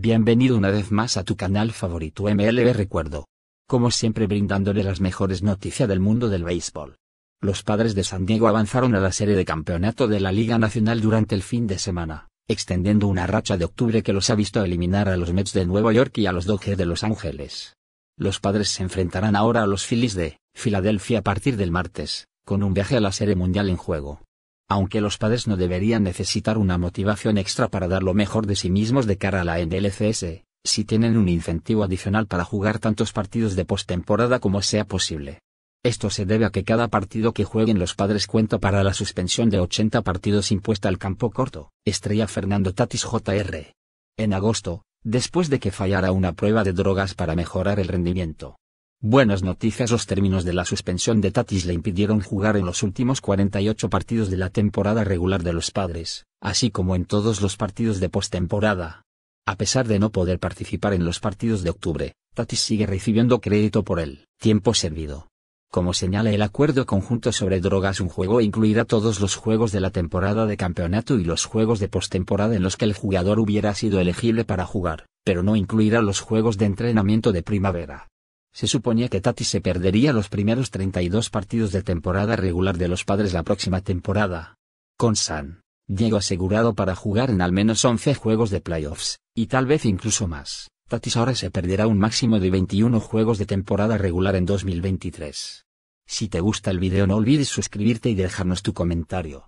Bienvenido una vez más a tu canal favorito MLB Recuerdo. Como siempre brindándole las mejores noticias del mundo del béisbol. Los padres de San Diego avanzaron a la serie de campeonato de la Liga Nacional durante el fin de semana, extendiendo una racha de octubre que los ha visto eliminar a los Mets de Nueva York y a los Dodgers de Los Ángeles. Los padres se enfrentarán ahora a los Phillies de Filadelfia a partir del martes, con un viaje a la serie mundial en juego aunque los padres no deberían necesitar una motivación extra para dar lo mejor de sí mismos de cara a la NLCS, si tienen un incentivo adicional para jugar tantos partidos de postemporada como sea posible. Esto se debe a que cada partido que jueguen los padres cuenta para la suspensión de 80 partidos impuesta al campo corto, estrella Fernando Tatis Jr. En agosto, después de que fallara una prueba de drogas para mejorar el rendimiento, Buenas noticias Los términos de la suspensión de Tatis le impidieron jugar en los últimos 48 partidos de la temporada regular de los padres, así como en todos los partidos de postemporada. A pesar de no poder participar en los partidos de octubre, Tatis sigue recibiendo crédito por el tiempo servido. Como señala el acuerdo conjunto sobre drogas, un juego incluirá todos los juegos de la temporada de campeonato y los juegos de postemporada en los que el jugador hubiera sido elegible para jugar, pero no incluirá los juegos de entrenamiento de primavera. Se suponía que Tati se perdería los primeros 32 partidos de temporada regular de los padres la próxima temporada. Con San, Diego asegurado para jugar en al menos 11 juegos de playoffs, y tal vez incluso más, Tatis ahora se perderá un máximo de 21 juegos de temporada regular en 2023. Si te gusta el video no olvides suscribirte y dejarnos tu comentario.